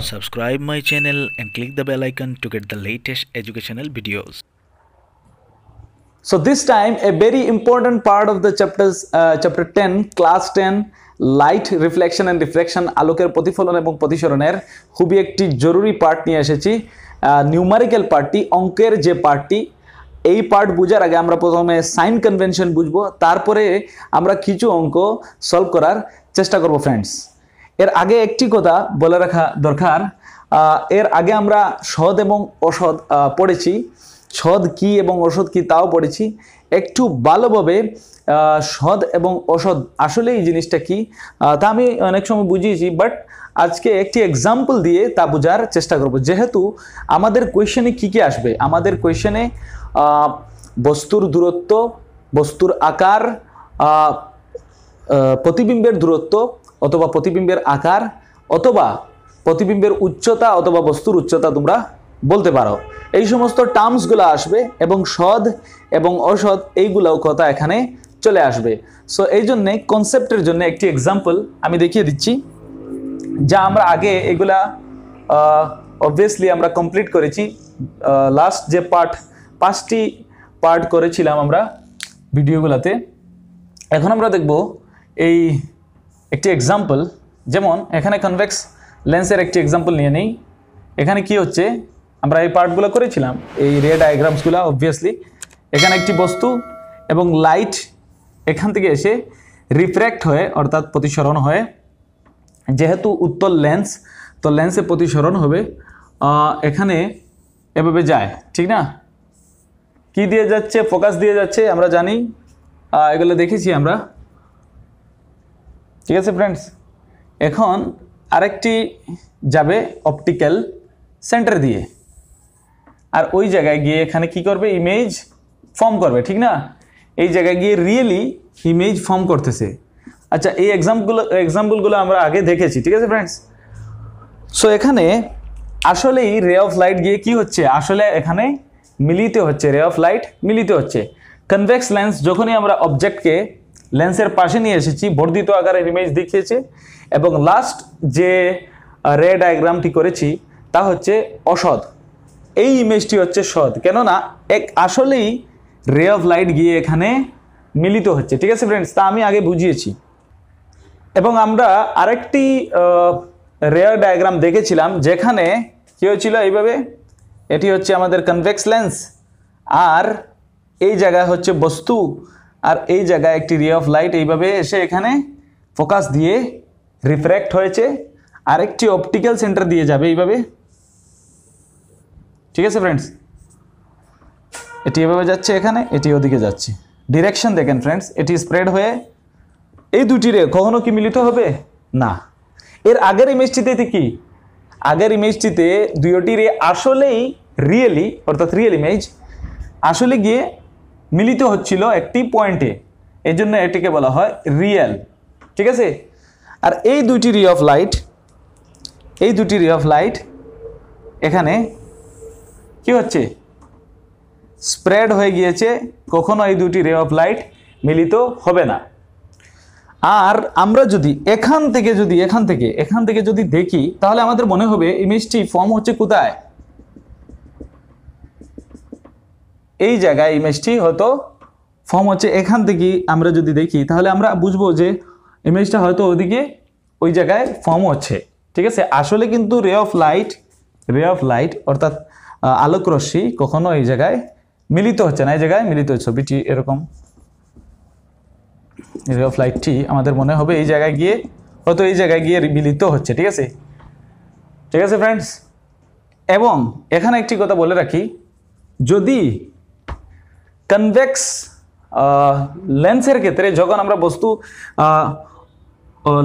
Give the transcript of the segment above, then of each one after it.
Subscribe my channel and click the bell icon to get the latest educational videos. So this time a very important part of the chapters uh, chapter 10 class 10 light reflection and reflection আলোকের প্রতিফলন এবং প্রতিসরণের খুবই একটি জরুরি part নিয়ে এসেছি numerical পার্টটি অঙ্কের যে পার্টটি এই পার্ট বোঝার আগে আমরা প্রথমে সাইন কনভেনশন বুঝবো তারপরে আমরা কিছু অঙ্ক সলভ করার চেষ্টা করব ফ্রেন্ডস এর আগে একটি কথা বলে রাখা দরকার এর আগে আমরা সৎ এবং অসৎ পড়েছি সৎ কি এবং অসৎ কি তাও পড়েছি একটু ভালোভাবে সৎ এবং অসৎ আসলে এই জিনিসটা কি তা আমি অনেক সময় বুঝিয়েছি বাট আজকে একটি এক্সাম্পল দিয়ে তা বোঝার চেষ্টা করব যেহেতু আমাদের কোয়েশনে কি কি আসবে আমাদের কোয়েশনে বস্তুর দূরত্ব বস্তুর আকার প্রতিবিম্বের দূরত্ব অথবা প্রতিবিম্বের আকার অথবা প্রতিবিম্বের উচ্চতা অথবা বস্তুর উচ্চতা তোমরা বলতে পারো এই সমস্ত টার্মসগুলো আসবে এবং সদ এবং অসদ এইগুলাও কথা এখানে চলে আসবে সো এই জন্যে কনসেপ্টের জন্য একটি এক্সাম্পল আমি দেখিয়ে দিচ্ছি যা আমরা আগে এগুলা অবভিয়াসলি আমরা কমপ্লিট করেছি লাস্ট যে পার্ট পাঁচটি পার্ট করেছিলাম আমরা ভিডিওগুলোতে এখন আমরা দেখব এই একটি এক্সাম্পল যেমন এখানে কনভেক্স লেন্সের একটি এক্সাম্পল নিয়ে নেই এখানে কি হচ্ছে আমরা এই পার্টগুলো করেছিলাম এই রে ডায়াগ্রামসগুলো অবভিয়াসলি এখানে একটি বস্তু এবং লাইট এখান থেকে এসে রিফ্র্যাক্ট হয়ে অর্থাৎ প্রতিসরণ হয়ে যেহেতু উত্তর লেন্স তো লেন্সে প্রতিসরণ হবে এখানে এভাবে যায় ঠিক না কি দিয়ে যাচ্ছে ফোকাস দিয়ে যাচ্ছে আমরা জানি এগুলো দেখেছি আমরা ঠিক আছে ফ্রেন্ডস এখন আরেকটি যাবে অপটিক্যাল সেন্টার দিয়ে আর ওই জায়গায় গিয়ে এখানে কি করবে ইমেজ ফর্ম করবে ঠিক না এই জায়গায় গিয়ে রিয়েলি ইমেজ ফর্ম করতেছে আচ্ছা এই এক্সাম্পলগুলো এক্সাম্পলগুলো আমরা আগে দেখেছি ঠিক আছে ফ্রেন্ডস সো এখানে আসলেই রে অফ লাইট গিয়ে কি হচ্ছে আসলে এখানে মিলিতে হচ্ছে রে অফ লাইট মিলিতে হচ্ছে কনভেক্স লেন্স যখনই আমরা অবজেক্টকে লেন্সের পাশে নিয়ে এসেছি বর্ধিত আকারের ইমেজ দেখিয়েছে এবং লাস্ট যে রে ডায়াগ্রামটি করেছি তা হচ্ছে অসৎ এই ইমেজটি হচ্ছে সৎ কেননা এক আসলেই রে অফ লাইট গিয়ে এখানে মিলিত হচ্ছে ঠিক আছে ফ্রেন্ডস তা আমি আগে বুঝিয়েছি এবং আমরা আরেকটি রেয়ার ডায়াগ্রাম দেখেছিলাম যেখানে কী হয়েছিল এইভাবে এটি হচ্ছে আমাদের কনভেক্স লেন্স আর এই জায়গায় হচ্ছে বস্তু আর এই জায়গায় একটি রে অফ লাইট এইভাবে এসে এখানে ফোকাস দিয়ে রিফ্র্যাক্ট হয়েছে আরেকটি অপটিক্যাল সেন্টার দিয়ে যাবে এইভাবে ঠিক আছে ফ্রেন্ডস এটি এভাবে যাচ্ছে এখানে এটি ওদিকে যাচ্ছে ডিরেকশন দেখেন ফ্রেন্ডস এটি স্প্রেড হয়ে এই দুটি রে কখনো কি মিলিত হবে না এর আগের ইমেজটিতে এটি কি আগের ইমেজটিতে দুইটি রে আসলেই রিয়েলি অর্থাৎ রিয়েল ইমেজ আসলে গিয়ে মিলিত হচ্ছিল একটি পয়েন্টে এই জন্য এটিকে বলা হয় রিয়েল ঠিক আছে আর এই দুইটি রি অফ লাইট এই দুটি রি অফ লাইট এখানে কি হচ্ছে স্প্রেড হয়ে গিয়েছে কখনো এই দুটি রে অফ লাইট মিলিত হবে না আর আমরা যদি এখান থেকে যদি এখান থেকে এখান থেকে যদি দেখি তাহলে আমাদের মনে হবে ইমেজটি ফর্ম হচ্ছে কোথায় এই জায়গায় ইমেজটি হয়তো ফর্ম হচ্ছে এখান থেকে আমরা যদি দেখি তাহলে আমরা বুঝবো যে ইমেজটা হয়তো ওদিকে ওই জায়গায় ফর্ম হচ্ছে ঠিক আছে আসলে কিন্তু ray of light ray of light অর্থাৎ আলোকরশ্মি কখনো এই জায়গায় মিলিত হচ্ছে না এই জায়গায় মিলিত ছবিটি এরকম রে অফ লাইটটি আমাদের মনে হবে এই জায়গায় গিয়ে হয়তো এই জায়গায় গিয়ে মিলিত হচ্ছে ঠিক আছে ঠিক আছে ফ্রেন্ডস এবং এখানে একটি কথা বলে রাখি যদি কনভেক্স লেন্সের ক্ষেত্রে যখন আমরা বস্তু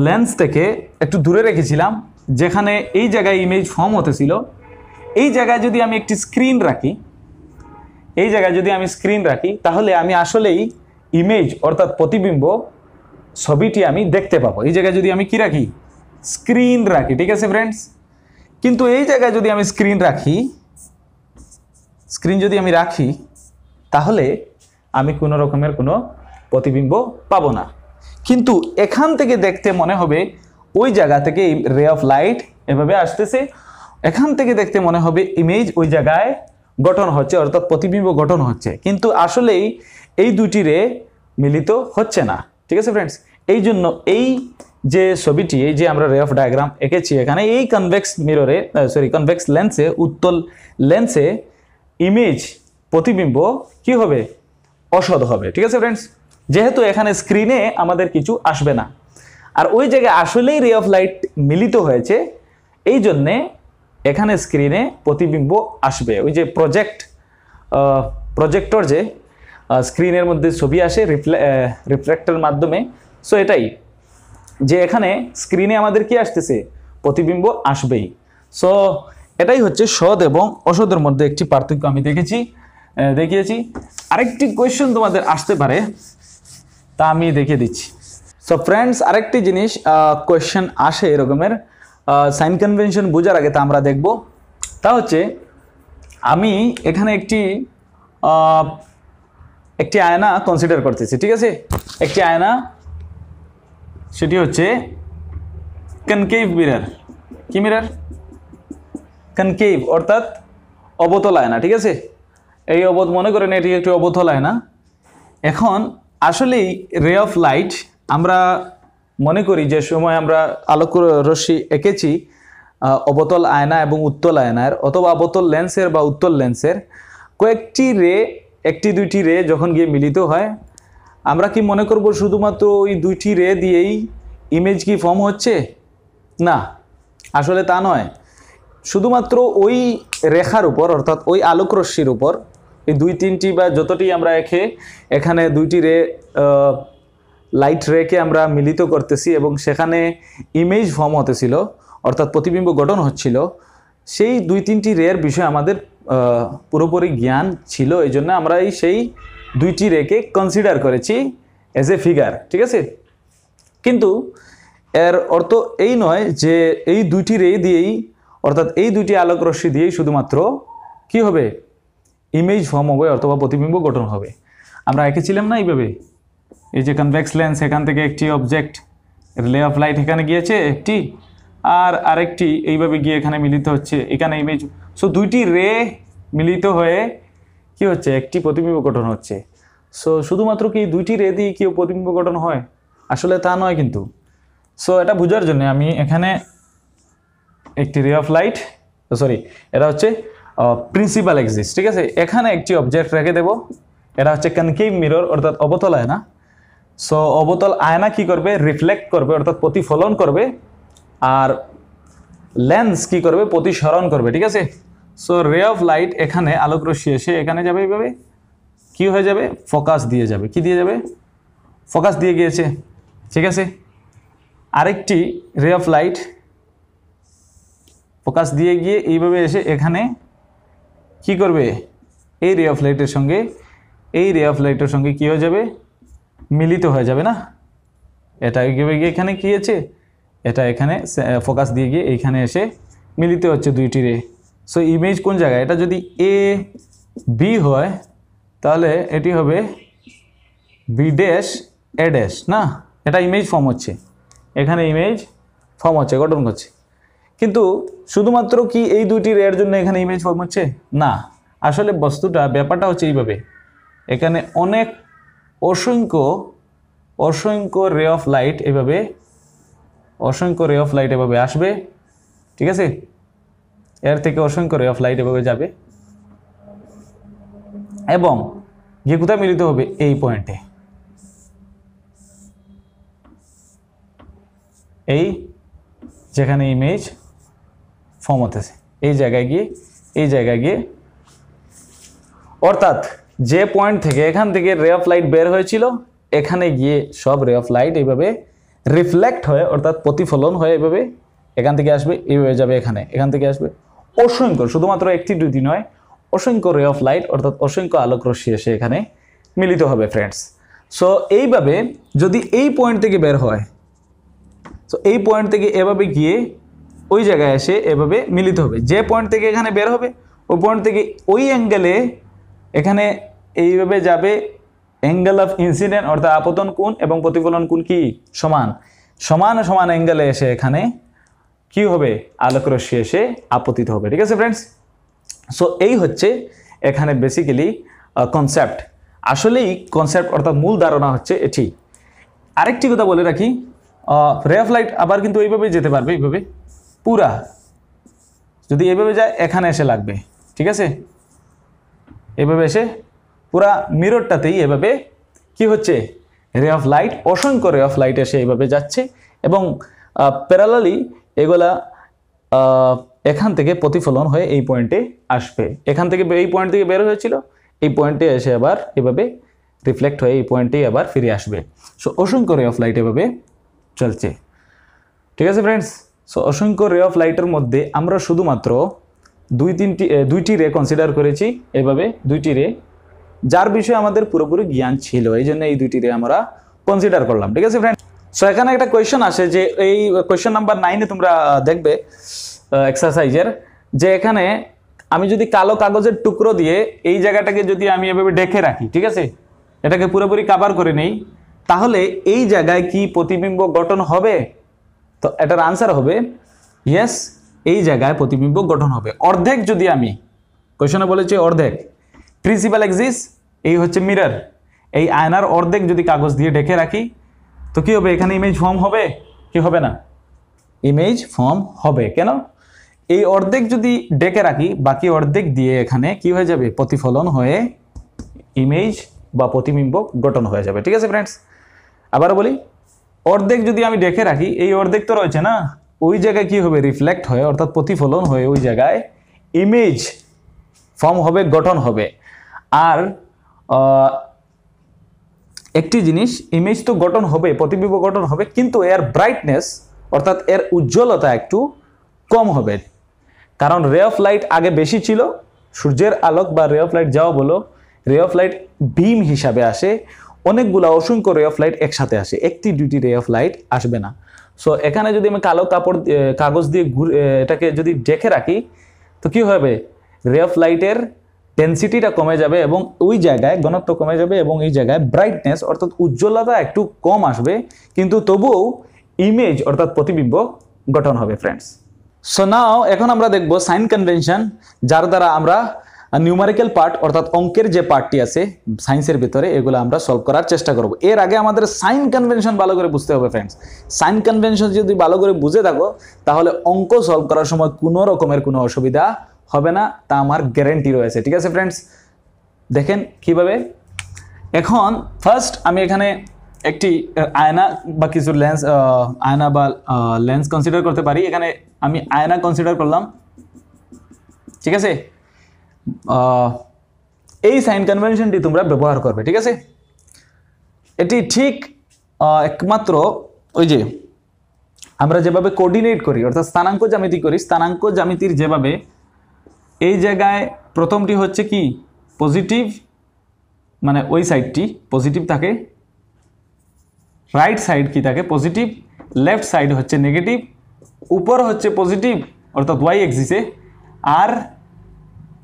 লেন্স থেকে একটু দূরে রেখেছিলাম যেখানে এই জায়গায় ইমেজ ফর্ম হতেছিল এই জায়গায় যদি আমি একটি স্ক্রিন রাখি এই জায়গায় যদি আমি স্ক্রিন রাখি তাহলে আমি আসলেই ইমেজ অর্থাৎ প্রতিবিম্ব ছবিটি আমি দেখতে পাবো এই জায়গায় যদি আমি কি রাখি স্ক্রিন রাখি ঠিক আছে ফ্রেন্ডস কিন্তু এই জায়গায় যদি আমি স্ক্রিন রাখি স্ক্রিন যদি আমি রাখি তাহলে আমি কোনো রকমের কোনো প্রতিবিম্ব পাবো না কিন্তু এখান থেকে দেখতে মনে হবে ওই জায়গা থেকে রে অফ লাইট এভাবে আসতেছে এখান থেকে দেখতে মনে হবে ইমেজ ওই জায়গায় গঠন হচ্ছে অর্থাৎ প্রতিবিম্ব গঠন হচ্ছে কিন্তু আসলেই এই দুটি রে মিলিত হচ্ছে না ঠিক আছে ফ্রেন্ডস এই জন্য এই যে ছবিটি এই যে আমরা রে অফ ডায়াগ্রাম এঁকেছি এখানে এই কনভেক্স মিররে সরি কনভেক্স লেন্সে উত্তল লেন্সে ইমেজ প্রতিবিম্ব কি হবে অসদ হবে ঠিক আছে ফ্রেন্ডস যেহেতু এখানে স্ক্রিনে আমাদের কিছু আসবে না আর ওই জায়গায় আসলেই রে অফ লাইট মিলিত হয়েছে এই জন্যে এখানে স্ক্রিনে প্রতিবিম্ব আসবে ওই যে প্রজেক্ট প্রজেক্টর যে স্ক্রিনের মধ্যে ছবি আসে রিফ্লেক্টের মাধ্যমে সো এটাই যে এখানে স্ক্রিনে আমাদের কি আসতেছে প্রতিবিম্ব আসবেই সো এটাই হচ্ছে সদ এবং অসদের মধ্যে একটি পার্থক্য আমি দেখেছি দেখিয়েছি আরেকটি কোয়েশ্চেন তোমাদের আসতে পারে তা আমি দেখিয়ে দিচ্ছি সো ফ্রেন্ডস আরেকটি জিনিস কোয়েশ্চেন আসে এরকমের সাইন কনভেনশন বোঝার আগে তা আমরা দেখব তা হচ্ছে আমি এখানে একটি একটি আয়না কনসিডার করতেছি ঠিক আছে একটি আয়না সেটি হচ্ছে কনকেভ মিরার কি মিরার কনকেভ অর্থাৎ অবতল আয়না ঠিক আছে এই অবোধ মনে করেন এটি একটি অবোধ না এখন আসলেই রে অফ লাইট আমরা মনে করি যে সময় আমরা আলোক রশ্মি এঁকেছি অবতল আয়না এবং উত্তল আয়নার অথবা অবতল লেন্সের বা উত্তল লেন্সের কয়েকটি রে একটি দুইটি রে যখন গিয়ে মিলিত হয় আমরা কি মনে করব শুধুমাত্র ওই দুইটি রে দিয়েই ইমেজ কি ফর্ম হচ্ছে না আসলে তা নয় শুধুমাত্র ওই রেখার উপর অর্থাৎ ওই আলোকরশ্মির উপর এই দুই তিনটি বা যতটি আমরা একে এখানে দুইটি রে লাইট রেকে আমরা মিলিত করতেছি এবং সেখানে ইমেজ ফর্ম হতেছিল অর্থাৎ প্রতিবিম্ব গঠন হচ্ছিল সেই দুই তিনটি রেয়ের বিষয়ে আমাদের পুরোপুরি জ্ঞান ছিল এই জন্য আমরা এই সেই দুইটি রেকে কনসিডার করেছি অ্যাজ এ ফিগার ঠিক আছে কিন্তু এর অর্থ এই নয় যে এই দুইটি রে দিয়েই অর্থাৎ এই দুইটি আলোক রশ্মি দিয়েই শুধুমাত্র কি হবে ইমেজ ফর্ম হবে অথবা প্রতিবিম্ব গঠন হবে আমরা এঁকেছিলাম না এইভাবে এই যে কনভেক্স লেন্স এখান থেকে একটি অবজেক্ট রে অফ লাইট এখানে গিয়েছে একটি আর আরেকটি এইভাবে গিয়ে এখানে মিলিত হচ্ছে এখানে ইমেজ সো দুইটি রে মিলিত হয়ে কি হচ্ছে একটি প্রতিবিম্ব গঠন হচ্ছে সো শুধুমাত্র কি দুইটি রে দিয়ে কেউ প্রতিবিম্ব গঠন হয় আসলে তা নয় কিন্তু সো এটা বোঝার জন্য আমি এখানে একটি রে অফ লাইট সরি এটা হচ্ছে প্রিন্সিপাল এক্সিস ঠিক আছে এখানে একটি অবজেক্ট রেখে দেব এটা হচ্ছে কনকেভ মিরর অর্থাৎ অবতল আয়না সো অবতল আয়না কি করবে রিফ্লেক্ট করবে অর্থাৎ প্রতিফলন করবে আর লেন্স কি করবে প্রতিসরণ করবে ঠিক আছে সো রে অফ লাইট এখানে আলোক রশ্মি এসে এখানে যাবে এইভাবে কি হয়ে যাবে ফোকাস দিয়ে যাবে কি দিয়ে যাবে ফোকাস দিয়ে গিয়েছে ঠিক আছে আরেকটি রে অফ লাইট ফোকাস দিয়ে গিয়ে এইভাবে এসে এখানে কি করবে এই রে অফ লাইটের সঙ্গে এই রে অফ লাইটের সঙ্গে কী হয়ে যাবে মিলিত হয়ে যাবে না এটা গিয়ে এখানে কী আছে এটা এখানে ফোকাস দিয়ে গিয়ে এইখানে এসে মিলিত হচ্ছে দুইটি রে সো ইমেজ কোন জায়গায় এটা যদি এ বি হয় তাহলে এটি হবে বি ড্যাশ এ ড্যাশ না এটা ইমেজ ফর্ম হচ্ছে এখানে ইমেজ ফর্ম হচ্ছে গঠন করছে কিন্তু শুধুমাত্র কি এই দুইটি রের জন্য এখানে ইমেজ ফর্ম হচ্ছে না আসলে বস্তুটা ব্যাপারটা হচ্ছে এইভাবে এখানে অনেক অসংখ্য অসংখ্য রে অফ লাইট এভাবে অসংখ্য রে অফ লাইট এভাবে আসবে ঠিক আছে এর থেকে অসংখ্য রে অফ লাইট এভাবে যাবে এবং গিয়ে কোথায় মিলিত হবে এই পয়েন্টে এই যেখানে ইমেজ ফর্ম হতেছে এই জায়গায় গিয়ে এই জায়গায় গিয়ে অর্থাৎ যে পয়েন্ট থেকে এখান থেকে রে অফ লাইট বের হয়েছিল এখানে গিয়ে সব রে অফ লাইট এইভাবে রিফ্লেক্ট হয়ে অর্থাৎ প্রতিফলন হয়ে এভাবে এখান থেকে আসবে এইভাবে যাবে এখানে এখান থেকে আসবে অসংখ্য শুধুমাত্র একটি দুইটি নয় অসংখ্য রে অফ লাইট অর্থাৎ অসংখ্য আলোক রশ্মি এসে এখানে মিলিত হবে ফ্রেন্ডস সো এইভাবে যদি এই পয়েন্ট থেকে বের হয় সো এই পয়েন্ট থেকে এভাবে গিয়ে ওই জায়গায় এসে এভাবে মিলিত হবে যে পয়েন্ট থেকে এখানে বের হবে ওই পয়েন্ট থেকে ওই অ্যাঙ্গেলে এখানে এইভাবে যাবে অ্যাঙ্গেল অফ ইনসিডেন্ট অর্থাৎ আপতন কোণ এবং প্রতিফলন কোণ কি সমান সমান সমান অ্যাঙ্গেলে এসে এখানে কি হবে আলোকরশ্মি এসে আপতিত হবে ঠিক আছে ফ্রেন্ডস সো এই হচ্ছে এখানে বেসিক্যালি কনসেপ্ট আসলেই কনসেপ্ট অর্থাৎ মূল ধারণা হচ্ছে এটি আরেকটি কথা বলে রাখি রেফ লাইট আবার কিন্তু এইভাবে যেতে পারবে এইভাবে পুরা যদি এভাবে যায় এখানে এসে লাগবে ঠিক আছে এভাবে এসে পুরা মিররটাতেই এভাবে কি হচ্ছে রে অফ লাইট অসংখ্য রে অফ লাইট এসে এভাবে যাচ্ছে এবং প্যারালালি এগুলা এখান থেকে প্রতিফলন হয়ে এই পয়েন্টে আসবে এখান থেকে এই পয়েন্ট থেকে বের হয়েছিল এই পয়েন্টে এসে আবার এভাবে রিফ্লেক্ট হয়ে এই পয়েন্টেই আবার ফিরে আসবে সো অসংখ্য রে অফ লাইট এভাবে চলছে ঠিক আছে ফ্রেন্ডস সো অসংখ্য রে অফ লাইটের মধ্যে আমরা শুধুমাত্র দুই তিনটি দুইটি রে কনসিডার করেছি এভাবে দুইটি রে যার বিষয়ে আমাদের পুরোপুরি জ্ঞান ছিল এই জন্য এই দুইটি রে আমরা কনসিডার করলাম ঠিক আছে ফ্রেন্ড সো এখানে একটা কোয়েশন আসে যে এই কোয়েশন নাম্বার নাইনে তোমরা দেখবে এক্সারসাইজের যে এখানে আমি যদি কালো কাগজের টুকরো দিয়ে এই জায়গাটাকে যদি আমি এভাবে ডেকে রাখি ঠিক আছে এটাকে পুরোপুরি কাবার করে নেই তাহলে এই জায়গায় কি প্রতিবিম্ব গঠন হবে তো এটার আনসার হবে ইয়েস এই জায়গায় প্রতিবিম্ব গঠন হবে অর্ধেক যদি আমি কোয়েশনে বলেছি অর্ধেক প্রিন্সিপাল এক্সিস এই হচ্ছে মিরার এই আয়নার অর্ধেক যদি কাগজ দিয়ে ঢেকে রাখি তো কী হবে এখানে ইমেজ ফর্ম হবে কি হবে না ইমেজ ফর্ম হবে কেন এই অর্ধেক যদি ডেকে রাখি বাকি অর্ধেক দিয়ে এখানে কি হয়ে যাবে প্রতিফলন হয়ে ইমেজ বা প্রতিবিম্ব গঠন হয়ে যাবে ঠিক আছে ফ্রেন্ডস আবারও বলি অর্ধেক যদি আমি ডেকে রাখি এই অর্ধেক তো রয়েছে না ওই জায়গায় কি হবে রিফ্লেক্ট হয়ে অর্থাৎ প্রতিফলন হয়ে ওই জায়গায় ইমেজ ফর্ম হবে গঠন হবে আর একটি জিনিস ইমেজ তো গঠন হবে প্রতিবিম্ব গঠন হবে কিন্তু এর ব্রাইটনেস অর্থাৎ এর উজ্জ্বলতা একটু কম হবে কারণ রে অফ লাইট আগে বেশি ছিল সূর্যের আলোক বা রে অফ লাইট যাওয়া বলো রে অফ লাইট বিম হিসাবে আসে অনেকগুলা অসংখ্য রে অফ লাইট একসাথে আসে একটি দুটি রে অফ লাইট আসবে না সো এখানে যদি আমি কালো কাপড় কাগজ দিয়ে ঘুর এটাকে যদি ডেকে রাখি তো কি হবে রে অফ লাইটের ডেন্সিটিটা কমে যাবে এবং ওই জায়গায় ঘনত্ব কমে যাবে এবং এই জায়গায় ব্রাইটনেস অর্থাৎ উজ্জ্বলতা একটু কম আসবে কিন্তু তবুও ইমেজ অর্থাৎ প্রতিবিম্ব গঠন হবে ফ্রেন্ডস সো নাও এখন আমরা দেখব সাইন কনভেনশন যার দ্বারা আমরা আর নিউমারিক্যাল পার্ট অর্থাৎ অঙ্কের যে পার্টটি আছে সায়েন্সের ভিতরে এগুলো আমরা সলভ করার চেষ্টা করব এর আগে আমাদের সাইন কনভেনশন ভালো করে বুঝতে হবে ফ্রেন্ডস সাইন কনভেনশন যদি ভালো করে বুঝে থাকো তাহলে অঙ্ক সলভ করার সময় কোনো রকমের কোনো অসুবিধা হবে না তা আমার গ্যারেন্টি রয়েছে ঠিক আছে ফ্রেন্ডস দেখেন কিভাবে এখন ফার্স্ট আমি এখানে একটি আয়না বা কিছু লেন্স আয়না বা লেন্স কনসিডার করতে পারি এখানে আমি আয়না কনসিডার করলাম ঠিক আছে এই সাইন কনভেনশনটি তোমরা ব্যবহার করবে ঠিক আছে এটি ঠিক একমাত্র ওই যে আমরা যেভাবে কোঅর্ডিনেট করি অর্থাৎ স্থানাঙ্ক জ্যামিতি করি স্থানাঙ্ক জ্যামিতির যেভাবে এই জায়গায় প্রথমটি হচ্ছে কি পজিটিভ মানে ওই সাইডটি পজিটিভ থাকে রাইট সাইড কি থাকে পজিটিভ লেফট সাইড হচ্ছে নেগেটিভ উপর হচ্ছে পজিটিভ অর্থাৎ ওয়াই এক্সিসে আর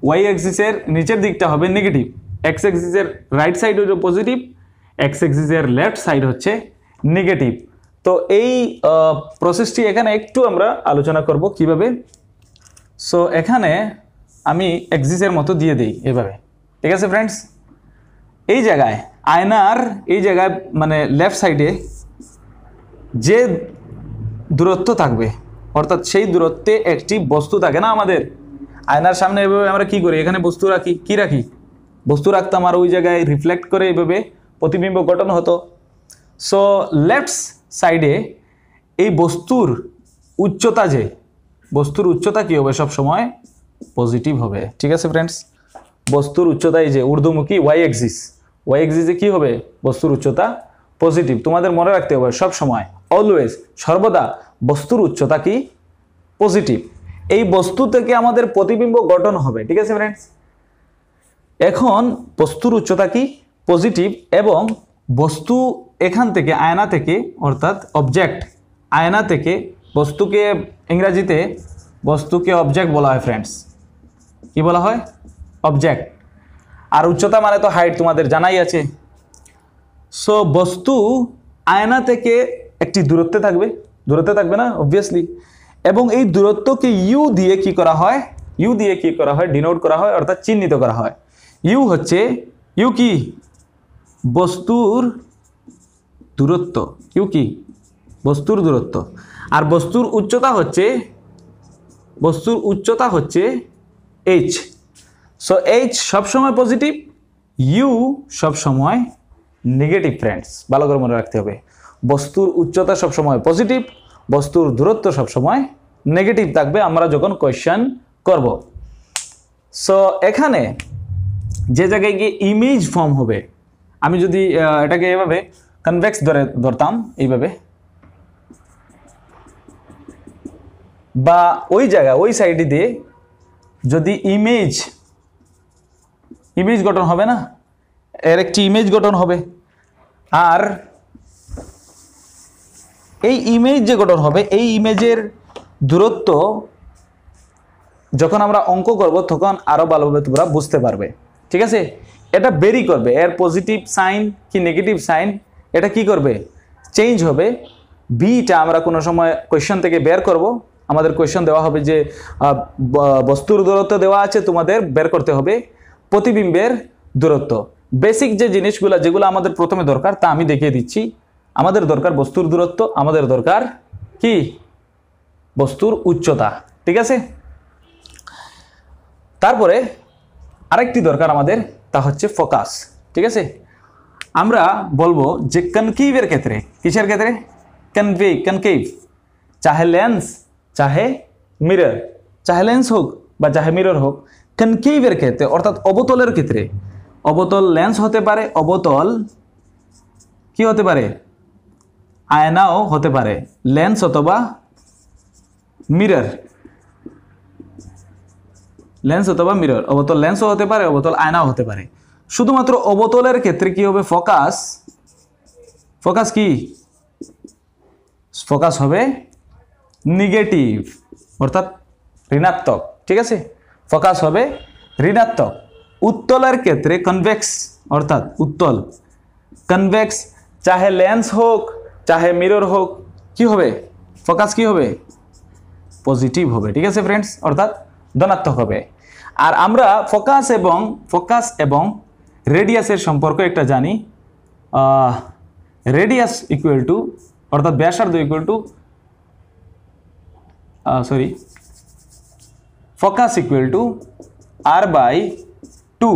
ওয়াই এক্সিসের নিচের দিকটা হবে নেগেটিভ এক্স এক্সিসের রাইট সাইড হচ্ছে পজিটিভ এক্স এক্সিসের লেফট সাইড হচ্ছে নেগেটিভ তো এই প্রসেসটি এখানে একটু আমরা আলোচনা করব কিভাবে সো এখানে আমি এক্সিসের মতো দিয়ে দিই এভাবে ঠিক আছে ফ্রেন্ডস এই জায়গায় আয়নার এই জায়গায় মানে লেফট সাইডে যে দূরত্ব থাকবে অর্থাৎ সেই দূরত্বে একটি বস্তু থাকে না আমাদের আয়নার সামনে এভাবে আমরা কি করি এখানে বস্তু রাখি কি রাখি বস্তু রাখতাম আর ওই জায়গায় রিফ্লেক্ট করে এভাবে প্রতিবিম্ব গঠন হতো সো লেফট সাইডে এই বস্তুর উচ্চতা যে বস্তুর উচ্চতা কী হবে সব সময় পজিটিভ হবে ঠিক আছে ফ্রেন্ডস বস্তুর উচ্চতা এই যে উর্ধুমুখী ওয়াই এক্সিস ওয়াই এক্সিসে কী হবে বস্তুর উচ্চতা পজিটিভ তোমাদের মনে রাখতে হবে সব সময় অলওয়েজ সর্বদা বস্তুর উচ্চতা কি পজিটিভ এই বস্তু থেকে আমাদের প্রতিবিম্ব গঠন হবে ঠিক আছে ফ্রেন্ডস এখন বস্তুর উচ্চতা কি পজিটিভ এবং বস্তু এখান থেকে আয়না থেকে অর্থাৎ অবজেক্ট আয়না থেকে বস্তুকে ইংরাজিতে বস্তুকে অবজেক্ট বলা হয় ফ্রেন্ডস কি বলা হয় অবজেক্ট আর উচ্চতা মানে তো হাইট তোমাদের জানাই আছে সো বস্তু আয়না থেকে একটি দূরত্বে থাকবে দূরত্বে থাকবে না অবভিয়াসলি এবং এই দূরত্বকে ইউ দিয়ে কি করা হয় ইউ দিয়ে কি করা হয় ডিনোট করা হয় অর্থাৎ চিহ্নিত করা হয় ইউ হচ্ছে ইউ কি বস্তুর দূরত্ব ইউ কি বস্তুর দূরত্ব আর বস্তুর উচ্চতা হচ্ছে বস্তুর উচ্চতা হচ্ছে এইচ সো এইচ সবসময় পজিটিভ ইউ সবসময় নেগেটিভ ফ্রেন্ডস ভালো করে মনে রাখতে হবে বস্তুর উচ্চতা সবসময় পজিটিভ বস্তুর দূরত্ব সবসময় নেগেটিভ থাকবে আমরা যখন কোয়েশ্চেন করব সো এখানে যে জায়গায় গিয়ে ইমেজ ফর্ম হবে আমি যদি এটাকে এভাবে কনভেক্স ধরে ধরতাম এইভাবে বা ওই জায়গা ওই সাইডে দিয়ে যদি ইমেজ ইমেজ গঠন হবে না এর একটি ইমেজ গঠন হবে আর এই ইমেজ যে গঠন হবে এই ইমেজের দূরত্ব যখন আমরা অঙ্ক করব তখন আরও ভালোভাবে তোমরা বুঝতে পারবে ঠিক আছে এটা বেরি করবে এর পজিটিভ সাইন কি নেগেটিভ সাইন এটা কি করবে চেঞ্জ হবে বিটা আমরা কোনো সময় কোয়েশ্চন থেকে বের করব আমাদের কোয়েশ্চন দেওয়া হবে যে বস্তুর দূরত্ব দেওয়া আছে তোমাদের বের করতে হবে প্রতিবিম্বের দূরত্ব বেসিক যে জিনিসগুলো যেগুলো আমাদের প্রথমে দরকার তা আমি দেখিয়ে দিচ্ছি আমাদের দরকার বস্তুর দূরত্ব আমাদের দরকার কি বস্তুর উচ্চতা ঠিক আছে তারপরে আরেকটি দরকার আমাদের তা হচ্ছে ফোকাস ঠিক আছে আমরা বলবো যে কনকিভের ক্ষেত্রে কিসের ক্ষেত্রে কনভে কনকেভ চাহে লেন্স চাহে মিরর চাহে লেন্স হোক বা চাহে মিরর হোক কনকিভের ক্ষেত্রে অর্থাৎ অবতলের ক্ষেত্রে অবতল লেন্স হতে পারে অবতল কি হতে পারে আয়নাও হতে পারে লেন্স অথবা মিরর লেন্স অথবা মিরর অবতল লেন্সও হতে পারে অবতল আয়নাও হতে পারে শুধুমাত্র অবতলের ক্ষেত্রে কি হবে ফোকাস ফোকাস কি ফোকাস হবে নেগেটিভ অর্থাৎ ঋণাত্মক ঠিক আছে ফোকাস হবে ঋণাত্মক উত্তলের ক্ষেত্রে কনভেক্স অর্থাৎ উত্তল কনভেক্স চাহে লেন্স হোক চাহে মিরর হোক কি হবে ফোকাস কি হবে পজিটিভ হবে ঠিক আছে ফ্রেন্ডস অর্থাৎ ধনাত্মক হবে আর আমরা ফোকাস এবং ফোকাস এবং রেডিয়াসের সম্পর্ক একটা জানি রেডিয়াস ইকুয়াল টু অর্থাৎ ব্যাসার্ধ equal to sorry focus equal to R by two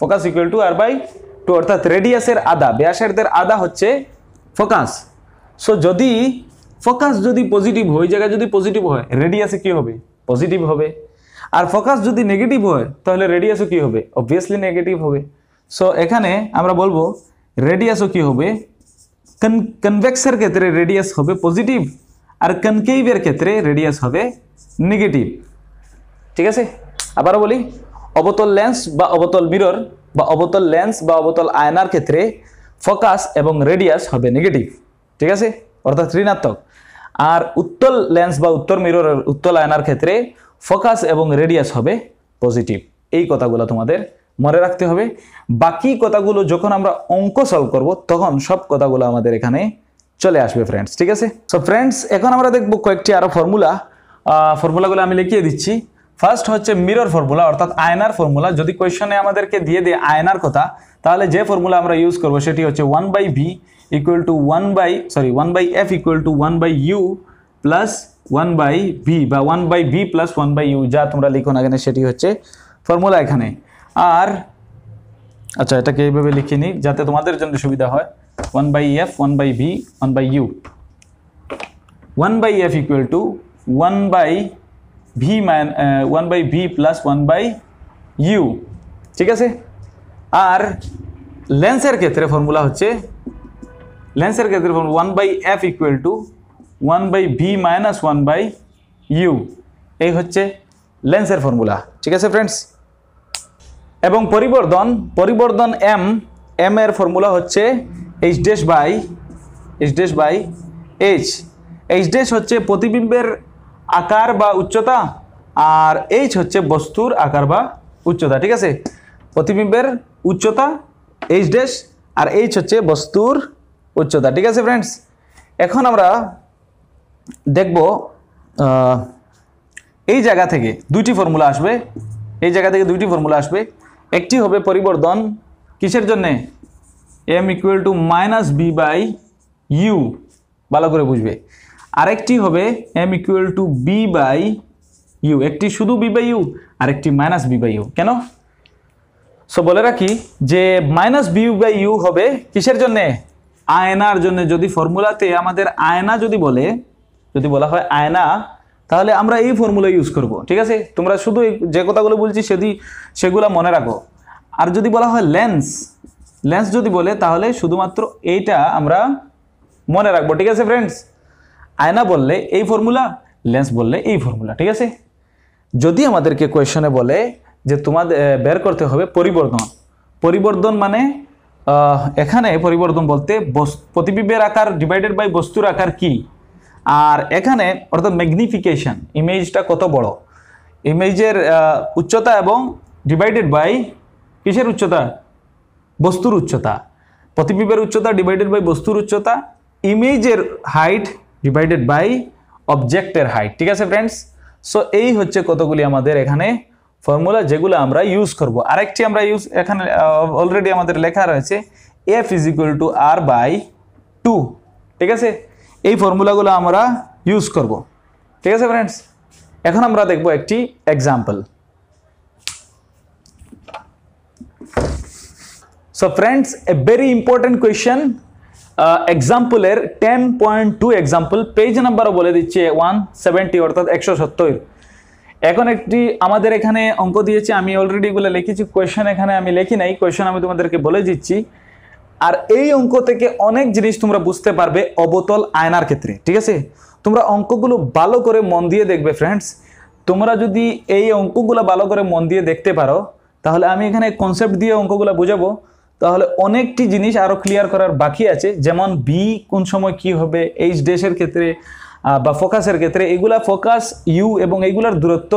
focus equal to R by two অর্থাৎ রেডিয়াসের আদা ব্যাসার্ধের আদা হচ্ছে ফোকাস সো যদি ফোকাস যদি পজিটিভ হয় জায়গায় যদি পজিটিভ হয় রেডিয়াসে কী হবে পজিটিভ হবে আর ফোকাস যদি নেগেটিভ হয় তাহলে রেডিয়াসও কী হবে অবভিয়াসলি নেগেটিভ হবে সো এখানে আমরা বলবো রেডিয়াসও কী হবে কনভেক্সের ক্ষেত্রে রেডিয়াস হবে পজিটিভ আর কনকেইভের ক্ষেত্রে রেডিয়াস হবে নেগেটিভ ঠিক আছে আবারও বলি অবতল লেন্স বা অবতল মিরর বা অবতল লেন্স বা অবতল আয়নার ক্ষেত্রে ফোকাস এবং রেডিয়াস হবে নেগেটিভ ঠিক আছে অর্থাৎ ঋণাত্মক আর উত্তল লেন্স বা উত্তর মিরর উত্তল আয়নার ক্ষেত্রে ফোকাস এবং রেডিয়াস হবে পজিটিভ এই কথাগুলো তোমাদের মনে রাখতে হবে বাকি কথাগুলো যখন আমরা অঙ্ক সলভ করব তখন সব কথাগুলো আমাদের এখানে চলে আসবে ফ্রেন্ডস ঠিক আছে সো ফ্রেন্ডস এখন আমরা দেখব কয়েকটি আরও ফর্মুলা ফর্মুলাগুলো আমি লিখিয়ে দিচ্ছি ফার্স্ট হচ্ছে মিরর ফর্মুলা অর্থাৎ আয়নার ফর্মুলা যদি কোয়েশনে আমাদেরকে দিয়ে দেয় আয়নার কথা তাহলে যে ফর্মুলা আমরা ইউজ করবো সেটি হচ্ছে one by v equal to 1 by sorry 1 by f equal to 1 by u plus one by v বা one by v plus one by u যা তোমরা লিখো না কেন সেটি হচ্ছে ফর্মুলা এখানে আর আচ্ছা এটাকে এইভাবে লিখে নিই যাতে তোমাদের জন্য সুবিধা হয় one by f one by v one by u one by f equal to one by v মান one by v plus one by u ঠিক আছে আর লেন্সের ক্ষেত্রে ফর্মুলা হচ্ছে লেন্সের ক্ষেত্রে one by f equal to one by v minus one by u এই হচ্ছে লেন্সের ফর্মুলা ঠিক আছে ফ্রেন্ডস এবং পরিবর্তন পরিবর্তন এম এম এর ফর্মুলা হচ্ছে h dash by h dash by h h dash হচ্ছে প্রতিবিম্বের আকার বা উচ্চতা আর এইচ হচ্ছে বস্তুর আকার বা উচ্চতা ঠিক আছে প্রতিবিম্বের উচ্চতা এইচ ডেস আর এইচ হচ্ছে বস্তুর উচ্চতা ঠিক আছে ফ্রেন্ডস এখন আমরা দেখব এই জায়গা থেকে দুইটি ফর্মুলা আসবে এই জায়গা থেকে দুইটি ফর্মুলা আসবে একটি হবে পরিবর্তন কিসের জন্যে m equal to minus v by u ভালো করে বুঝবে আরেকটি হবে m equal to v by u একটি শুধু বি বাই ইউ আরেকটি মাইনাস বি বাই ইউ কেন সো বলে রাখি যে মাইনাস বি বাই ইউ হবে কিসের জন্যে আয়নার জন্য যদি ফর্মুলাতে আমাদের আয়না যদি বলে যদি বলা হয় আয়না তাহলে আমরা এই ফর্মুলা ইউজ করব ঠিক আছে তোমরা শুধু যে কথাগুলো বলছি সেদি সেগুলা মনে রাখো আর যদি বলা হয় লেন্স লেন্স যদি বলে তাহলে শুধুমাত্র এইটা আমরা মনে রাখবো ঠিক আছে ফ্রেন্ডস আয়না বললে এই ফর্মুলা লেন্স বললে এই ফর্মুলা ঠিক আছে যদি আমাদেরকে কোয়েশনে বলে যে তোমাদের বের করতে হবে পরিবর্তন পরিবর্তন মানে এখানে পরিবর্তন বলতে প্রতিবিম্বের আকার ডিভাইডেড বাই বস্তুর আকার কি আর এখানে অর্থাৎ ম্যাগনিফিকেশন ইমেজটা কত বড় ইমেজের উচ্চতা এবং ডিভাইডেড বাই কিসের উচ্চতা বস্তুর উচ্চতা প্রতিবিম্বের উচ্চতা ডিভাইডেড বাই বস্তুর উচ্চতা ইমেজের হাইট ডিভাইডেড বাই অবজেক্টের হাইট ঠিক আছে ফ্রেন্ডস সো এই হচ্ছে কতগুলি আমাদের এখানে ফর্মুলা যেগুলো আমরা ইউজ করব আরেকটি আমরা ইউজ এখানে অলরেডি আমাদের লেখা রয়েছে f is equal to R by two ঠিক আছে এই ফর্মুলাগুলো আমরা ইউজ করব ঠিক আছে ফ্রেন্ডস এখন আমরা দেখব একটি example so friends a very important question এক্সাম্পলের ten point two example page নাম্বারও বলে দিচ্ছে ওয়ান সেভেন্টি অর্থাৎ একশো সত্তর এখন একটি আমাদের এখানে অঙ্ক দিয়েছে আমি অলরেডি এগুলো লিখেছি কোয়েশন এখানে আমি লিখি নাই কোয়েশন আমি তোমাদেরকে বলে দিচ্ছি আর এই অঙ্ক থেকে অনেক জিনিস তোমরা বুঝতে পারবে অবতল আয়নার ক্ষেত্রে ঠিক আছে তোমরা অঙ্কগুলো ভালো করে মন দিয়ে দেখবে ফ্রেন্ডস তোমরা যদি এই অঙ্কগুলো ভালো করে মন দিয়ে দেখতে পারো তাহলে আমি এখানে কনসেপ্ট দিয়ে অঙ্কগুলো বোঝাবো তাহলে অনেকটি জিনিস আরও ক্লিয়ার করার বাকি আছে যেমন বি কোন সময় কি হবে এইচ ডেসের ক্ষেত্রে বা ফোকাসের ক্ষেত্রে এগুলা ফোকাস ইউ এবং এইগুলার দূরত্ব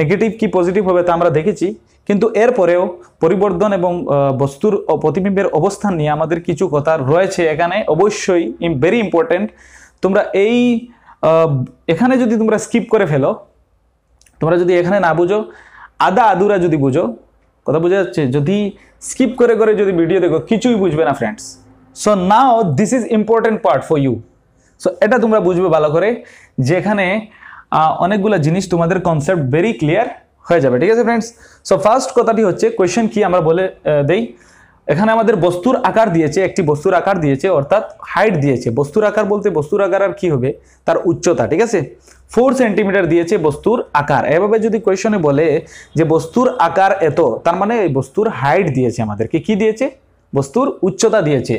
নেগেটিভ কি পজিটিভ হবে তা আমরা দেখেছি কিন্তু এরপরেও পরিবর্তন এবং বস্তুর প্রতিবিম্বের অবস্থান নিয়ে আমাদের কিছু কথা রয়েছে এখানে অবশ্যই ভেরি ইম্পর্ট্যান্ট তোমরা এই এখানে যদি তোমরা স্কিপ করে ফেলো তোমরা যদি এখানে না বুঝো আদা আদুরা যদি বুঝো কথা বোঝা যাচ্ছে যদি স্কিপ করে করে যদি ভিডিও দেখো কিছুই বুঝবে না friends so now this is important part for you so এটা তোমরা বুঝবে ভালো করে যেখানে অনেকগুলো জিনিস তোমাদের কনসেপ্ট ভেরি ক্লিয়ার হয়ে যাবে ঠিক আছে ফ্রেন্ডস সো ফার্স্ট কথাটি হচ্ছে কোয়েশ্চেন কি আমরা বলে দেই এখানে আমাদের বস্তুর আকার দিয়েছে একটি বস্তুর আকার দিয়েছে অর্থাৎ হাইট দিয়েছে বস্তুর আকার বলতে বস্তুর আকার আর কি হবে তার উচ্চতা ঠিক আছে ফোর সেন্টিমিটার দিয়েছে বস্তুর আকার এভাবে যদি কোয়েশনে বলে যে বস্তুর আকার এত তার মানে এই বস্তুর হাইট দিয়েছে আমাদেরকে কি দিয়েছে বস্তুর উচ্চতা দিয়েছে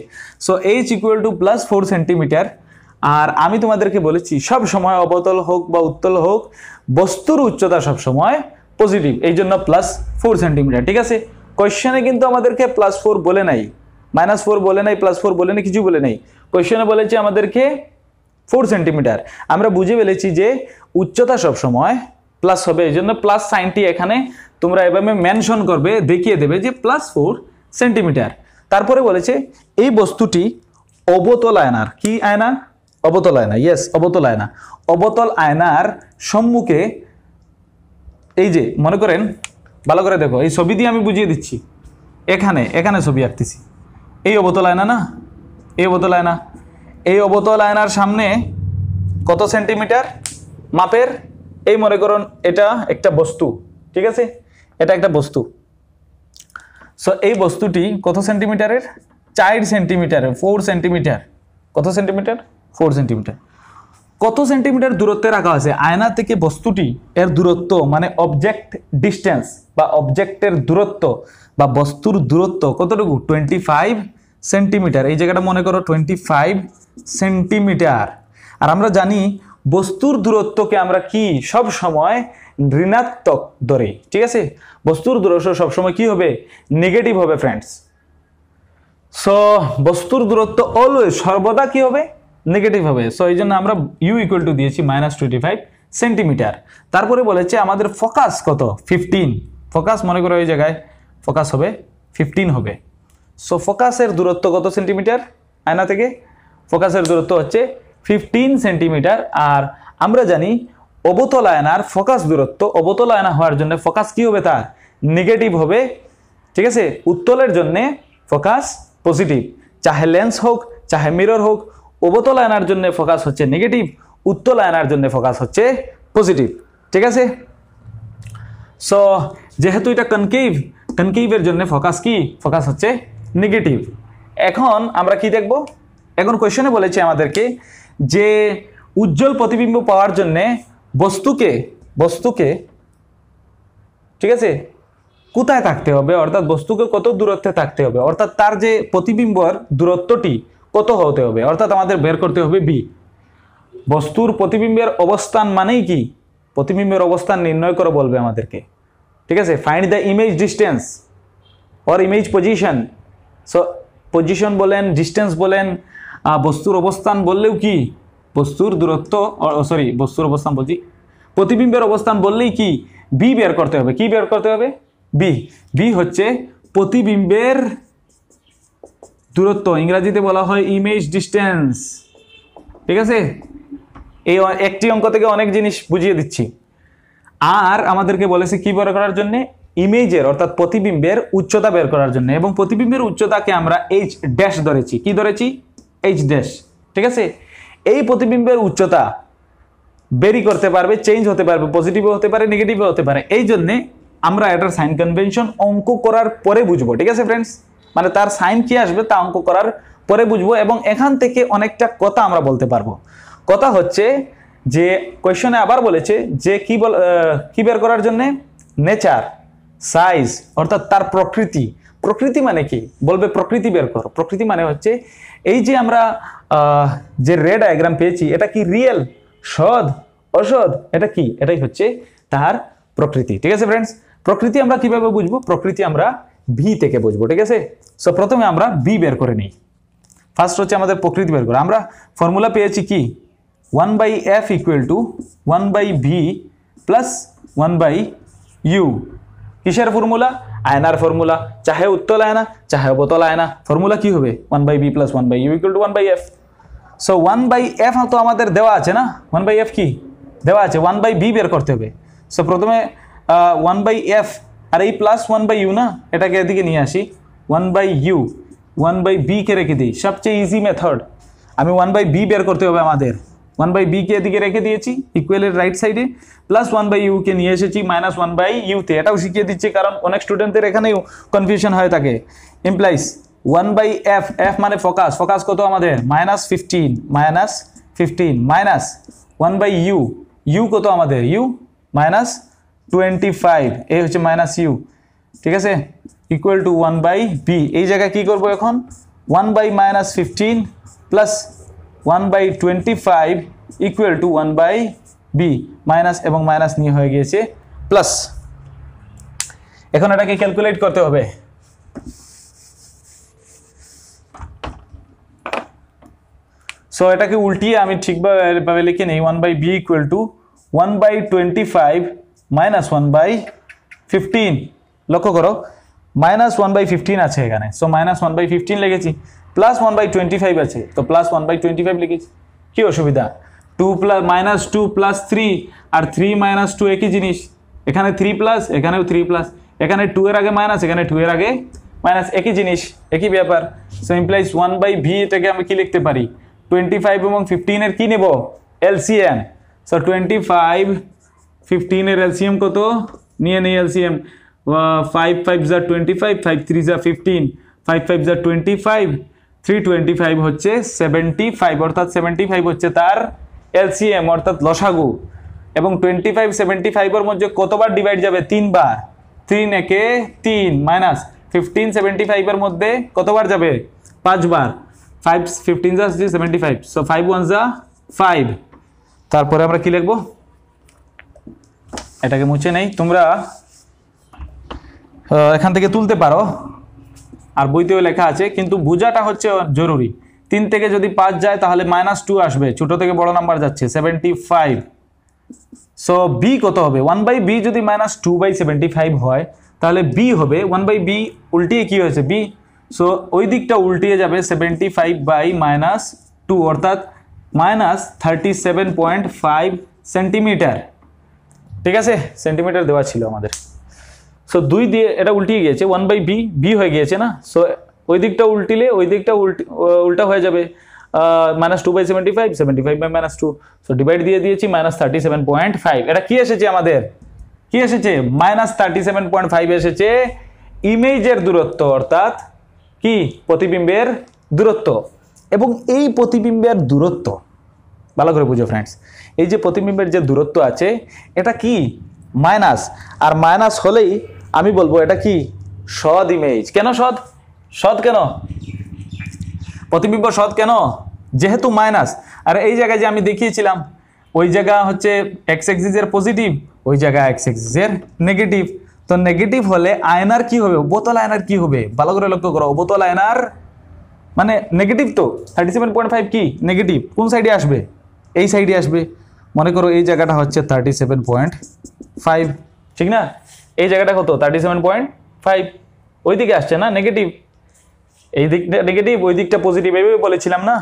so h equal to plus four centimetre আর আমি তোমাদেরকে বলেছি সব সময় অবতল হোক বা উত্তল হোক বস্তুর উচ্চতা সব সময় পজিটিভ এই জন্য প্লাস ফোর সেন্টিমিটার ঠিক আছে কোয়েশ্চেনে কিন্তু আমাদেরকে প্লাস ফোর বলে নাই মাইনাস ফোর বলে নাই প্লাস ফোর বলে নাই কিছু বলে নাই কোয়েশ্চনে বলেছে আমাদেরকে ফোর সেন্টিমিটার আমরা বুঝে ফেলেছি যে উচ্চতা সব সময় প্লাস হবে এই জন্য প্লাস সাইনটি এখানে তোমরা এভাবে মেনশন করবে দেখিয়ে দেবে যে প্লাস ফোর সেন্টিমিটার তারপরে বলেছে এই বস্তুটি অবতল আয়নার কি আয়না অবতল আয়না ইয়েস অবতল আয়না অবতল আয়নার সম্মুখে এই যে মনে করেন ভালো করে দেখো এই ছবি দিয়ে আমি বুঝিয়ে দিচ্ছি এখানে এখানে ছবি আঁকতেছি এই অবতল আয়না না এই অবতল আয়না এই অবতল আয়নার সামনে কত সেন্টিমিটার মাপের এই মনে করুন এটা একটা বস্তু ঠিক আছে এটা একটা বস্তু সো এই বস্তুটি কত সেন্টিমিটারের চার সেন্টিমিটারের ফোর সেন্টিমিটার কত সেন্টিমিটার ফোর সেন্টিমিটার কত সেন্টিমিটার দূরত্বে রাখা আছে আয়না থেকে বস্তুটি এর দূরত্ব মানে অবজেক্ট ডিস্টেন্স বা অবজেক্টের দূরত্ব বা বস্তুর দূরত্ব কতটুকু টোয়েন্টি ফাইভ সেন্টিমিটার এই জায়গাটা মনে করো টোয়েন্টি ফাইভ সেন্টিমিটার আর আমরা জানি বস্তুর দূরত্বকে আমরা কি সব সময় ঋণাত্মক ধরে ঠিক আছে বস্তুর দূরত্ব সবসময় কি হবে নেগেটিভ হবে ফ্রেন্ডস সো বস্তুর দূরত্ব অলওয়েজ সর্বদা কি হবে নেগেটিভ হবে সো এই জন্য আমরা ইউ ইকুয়াল টু দিয়েছি মাইনাস টোয়েন্টি ফাইভ সেন্টিমিটার তারপরে বলেছে আমাদের ফোকাস কত ফিফটিন ফোকাস মনে করো ওই জায়গায় ফোকাস হবে ফিফটিন হবে সো ফোকাসের দূরত্ব কত সেন্টিমিটার আয়না থেকে ফোকাসের দূরত্ব হচ্ছে ফিফটিন সেন্টিমিটার আর আমরা জানি অবতল আয়নার ফোকাস দূরত্ব অবতল আয়না হওয়ার জন্য ফোকাস কী হবে তার নেগেটিভ হবে ঠিক আছে উত্তলের জন্যে ফোকাস পজিটিভ চাহে লেন্স হোক চাহে মিরর হোক অবতল আনার জন্য ফোকাস হচ্ছে নেগেটিভ উত্তলা আনার জন্য ফোকাস হচ্ছে পজিটিভ ঠিক আছে সো যেহেতু এটা কনকেভ কনকেভের জন্য ফোকাস কি ফোকাস হচ্ছে নেগেটিভ এখন আমরা কি দেখব এখন কোয়েশনে বলেছে আমাদেরকে যে উজ্জ্বল প্রতিবিম্ব পাওয়ার জন্যে বস্তুকে বস্তুকে ঠিক আছে কোথায় থাকতে হবে অর্থাৎ বস্তুকে কত দূরত্বে থাকতে হবে অর্থাৎ তার যে প্রতিবিম্বর দূরত্বটি কত হতে হবে অর্থাৎ আমাদের বের করতে হবে বি বস্তুর প্রতিবিম্বের অবস্থান মানেই কি প্রতিবিম্বের অবস্থান নির্ণয় করে বলবে আমাদেরকে ঠিক আছে find the image distance or image position so position বলেন ডিস্টেন্স বলেন বস্তুর অবস্থান বললেও কি বস্তুর দূরত্ব সরি বস্তুর অবস্থান বলছি প্রতিবিম্বের অবস্থান বললেই কি বি বের করতে হবে কি বের করতে হবে বি বি হচ্ছে প্রতিবিম্বের দূরত্ব ইংরাজিতে বলা হয় ইমেজ ডিস্টেন্স ঠিক আছে এই একটি অঙ্ক থেকে অনেক জিনিস বুঝিয়ে দিচ্ছি আর আমাদেরকে বলেছে কি বের করার জন্য ইমেজের অর্থাৎ প্রতিবিম্বের উচ্চতা বের করার জন্য এবং প্রতিবিম্বের উচ্চতাকে আমরা এইচ ড্যাশ ধরেছি কি ধরেছি এইচ ড্যাশ ঠিক আছে এই প্রতিবিম্বের উচ্চতা বেরি করতে পারবে চেঞ্জ হতে পারবে পজিটিভও হতে পারে নেগেটিভও হতে পারে এই জন্যে আমরা এটার সাইন কনভেনশন অঙ্ক করার পরে বুঝবো ঠিক আছে ফ্রেন্ডস মানে তার সাইন কি আসবে তা অঙ্ক করার পরে বুঝবো এবং এখান থেকে অনেকটা কথা আমরা বলতে পারবো কথা হচ্ছে যে কোয়েশনে আবার বলেছে যে কি বল কি বের করার জন্যে নেচার সাইজ অর্থাৎ তার প্রকৃতি প্রকৃতি মানে কি বলবে প্রকৃতি বের করো প্রকৃতি মানে হচ্ছে এই যে আমরা যে রে ডায়াগ্রাম পেয়েছি এটা কি রিয়েল সদ অসদ এটা কি এটাই হচ্ছে তার প্রকৃতি ঠিক আছে ফ্রেন্ডস প্রকৃতি আমরা কিভাবে বুঝবো প্রকৃতি আমরা ভি থেকে বুঝবো ঠিক আছে সো প্রথমে আমরা বি বের করে নিই ফার্স্ট হচ্ছে আমাদের প্রকৃতি বের করে আমরা ফর্মুলা পেয়েছি কি one by f equal to one by v plus one by u কিসের ফর্মুলা আয়নার ফর্মুলা চাহে উত্তল আয়না চাহে অবতল আয়না ফর্মুলা কি হবে one by v plus one by u equal to one by f so one by f তো আমাদের দেওয়া আছে না ওয়ান বাই এফ কি দেওয়া আছে ওয়ান বাই বি বের করতে হবে সো প্রথমে ওয়ান বাই এফ আর এই প্লাস ওয়ান বাই ইউ না এটাকে এদিকে নিয়ে আসি one by u one by বিকে রেখে দিই সবচেয়ে ইজি মেথড আমি ওয়ান বাই বি বের করতে হবে আমাদের ওয়ান বাই বিকে এদিকে রেখে দিয়েছি ইকুয়ালের রাইট সাইডে প্লাস ওয়ান বাই ইউকে নিয়ে এসেছি মাইনাস ওয়ান বাই ইউতে এটাও শিখিয়ে দিচ্ছে কারণ অনেক স্টুডেন্টদের এখানেও কনফিউশন হয়ে থাকে implies one by f f মানে ফোকাস ফোকাস কত আমাদের minus fifteen minus fifteen minus one by u u কত আমাদের ইউ মাইনাস টোয়েন্টি ফাইভ এই হচ্ছে মাইনাস ইউ ঠিক আছে equal to one by v এই জায়গায় কী করবো এখন one by minus fifteen plus one by twenty five equal to one by v minus এবং মাইনাস নিয়ে হয়ে গিয়েছে প্লাস এখন এটাকে ক্যালকুলেট করতে হবে সো এটাকে উল্টিয়ে আমি ঠিকভাবে লিখে নিই one by v equal to one by twenty five minus one by fifteen লক্ষ্য করো মাইনাস ওয়ান বাই ফিফটিন আছে এখানে so minus one by fifteen লিখেছি plus one by twenty five আছে তো plus one by twenty five লিখেছি কী অসুবিধা two plus minus two plus three আর থ্রি মাইনাস টু একই জিনিস এখানে থ্রি প্লাস এখানেও থ্রি প্লাস এখানে টু এর আগে মাইনাস এখানে টু এর আগে মাইনাস একই জিনিস একই ব্যাপার so implies one by v এটাকে আমি কী লিখতে পারি টোয়েন্টি ফাইভ এবং ফিফটিনের কী নেব এলসিএম সো টোয়েন্টি ফাইভ ফিফটিনের এলসিএম কত নিয়ে নেই এলসিএম ফাইভ ফাইভ জার টোয়েন্টি ফাইভ ফাইভ থ্রি জার ফিফটিন ফাইভ ফাইভ জার twenty five three twenty five হচ্ছে সেভেন্টি ফাইভ অর্থাৎ সেভেন্টি ফাইভ হচ্ছে তার এলসিএম অর্থাৎ লসাগু এবং টোয়েন্টি ফাইভ সেভেন্টি ফাইভের মধ্যে কতবার ডিভাইড যাবে তিনবার থ্রি একে তিন মাইনাস ফিফটিন সেভেন্টি ফাইভের মধ্যে কতবার যাবে পাঁচবার ফাইভ ফিফটিন যা seventy five so five one যা ফাইভ তারপরে আমরা কি লিখবো এটাকে মুছে নেই তোমরা এখান থেকে তুলতে পারো আর বইতেও লেখা আছে কিন্তু বোঝাটা হচ্ছে জরুরি তিন থেকে যদি পাঁচ যায় তাহলে মাইনাস টু আসবে ছোট থেকে বড় নাম্বার যাচ্ছে সেভেন্টি ফাইভ সো বি কত হবে ওয়ান বাই বি যদি minus two by seventy five হয় তাহলে বি হবে ওয়ান বাই বি উল্টিয়ে কী হয়েছে বি সো ওই দিকটা উল্টিয়ে যাবে seventy five by minus two অর্থাৎ minus thirty seven point five centimetre ঠিক আছে সেন্টিমিটার দেওয়া ছিল আমাদের সো দুই দিয়ে এটা উল্টিয়ে গিয়েছে ওয়ান বাই বি বি হয়ে গিয়েছে না সো ওই দিকটা উল্টিলে ওই দিকটা উল্টি উল্টা হয়ে যাবে minus two by seventy five seventy five by minus two so divide দিয়ে দিয়েছি minus thirty seven point five এটা কী এসেছে আমাদের কী এসেছে minus thirty seven point five এসেছে ইমেজের দূরত্ব অর্থাৎ কি প্রতিবিম্বের দূরত্ব এবং এই প্রতিবিম্বের দূরত্ব ভালো করে বুঝো ফ্রেন্ডস এই যে প্রতিবিম্বের যে দূরত্ব আছে এটা কি মাইনাস আর মাইনাস হলেই আমি বলবো এটা কি সদ ইমেজ কেন সদ সদ কেন প্রতিবিম্ব সদ কেন যেহেতু মাইনাস আর এই জায়গায় যে আমি দেখিয়েছিলাম ওই জায়গা হচ্ছে এক্স এক্সিসের পজিটিভ ওই জায়গা এক্স এক্সিসের নেগেটিভ তো নেগেটিভ হলে আয়নার কি হবে বোতল আয়নার কি হবে ভালো করে লক্ষ্য করো বোতল আয়নার মানে নেগেটিভ তো থার্টি সেভেন পয়েন্ট ফাইভ কি নেগেটিভ কোন সাইডে আসবে এই সাইডে আসবে মনে করো এই জায়গাটা হচ্ছে থার্টি সেভেন পয়েন্ট ফাইভ ঠিক না এই জায়গাটা কত থার্টি সেভেন পয়েন্ট ফাইভ ওই দিকে আসছে না নেগেটিভ এই দিকটা নেগেটিভ ওই দিকটা পজিটিভ এইভাবে বলেছিলাম না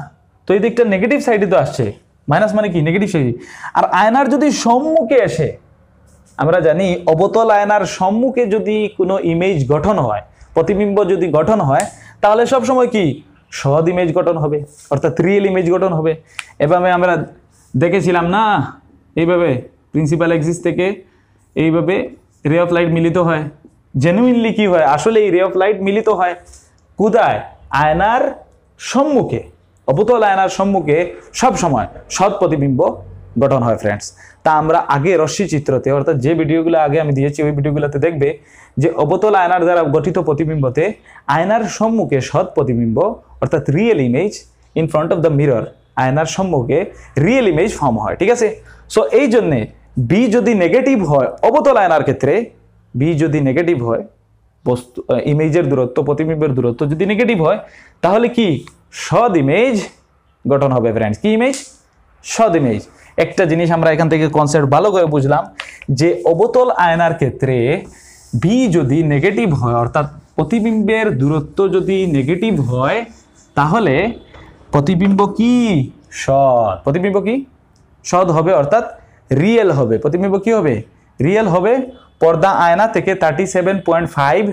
তো এই দিকটা নেগেটিভ সাইডে তো আসছে মাইনাস মানে কি নেগেটিভ সাইডে আর আয়নার যদি সম্মুখে এসে আমরা জানি অবতল আয়নার সম্মুখে যদি কোনো ইমেজ গঠন হয় প্রতিবিম্ব যদি গঠন হয় তাহলে সবসময় কি সদ ইমেজ গঠন হবে অর্থাৎ রিয়েল ইমেজ গঠন হবে এভাবে আমরা দেখেছিলাম না এইভাবে প্রিন্সিপাল এক্সিস থেকে এইভাবে রে অফ লাইট মিলিত হয় জেনুইনলি কি হয় আসলে এই রে অফ লাইট মিলিত হয় কোথায় আয়নার সম্মুখে অবতল আয়নার সম্মুখে সব সময় সৎ প্রতিবিম্ব গঠন হয় ফ্রেন্ডস তা আমরা আগে রশ্মি চিত্রতে অর্থাৎ যে ভিডিওগুলো আগে আমি দিয়েছি ওই ভিডিওগুলোতে দেখবে যে অবতল আয়নার দ্বারা গঠিত প্রতিবিম্বতে আয়নার সম্মুখে সৎ প্রতিবিম্ব অর্থাৎ real image in front of the mirror আয়নার সম্মুখে রিয়েল ইমেজ ফর্ম হয় ঠিক আছে সো এই জন্যে বি যদি নেগেটিভ হয় অবতল আয়নার ক্ষেত্রে বি যদি নেগেটিভ হয় বস্তু ইমেজের দূরত্ব প্রতিবিম্বের দূরত্ব যদি নেগেটিভ হয় তাহলে কি সদ ইমেজ গঠন হবে ফ্রেন্ডস কি ইমেজ সদ ইমেজ একটা জিনিস আমরা এখান থেকে কনসেপ্ট ভালো করে বুঝলাম যে অবতল আয়নার ক্ষেত্রে বি যদি নেগেটিভ হয় অর্থাৎ প্রতিবিম্বের দূরত্ব যদি নেগেটিভ হয় তাহলে প্রতিবিম্ব কি সৎ প্রতিবিম্ব কি সৎ হবে অর্থাৎ রিয়েল হবে প্রতিবিম্ব কি হবে রিয়েল হবে পর্দা আয়না থেকে thirty seven point five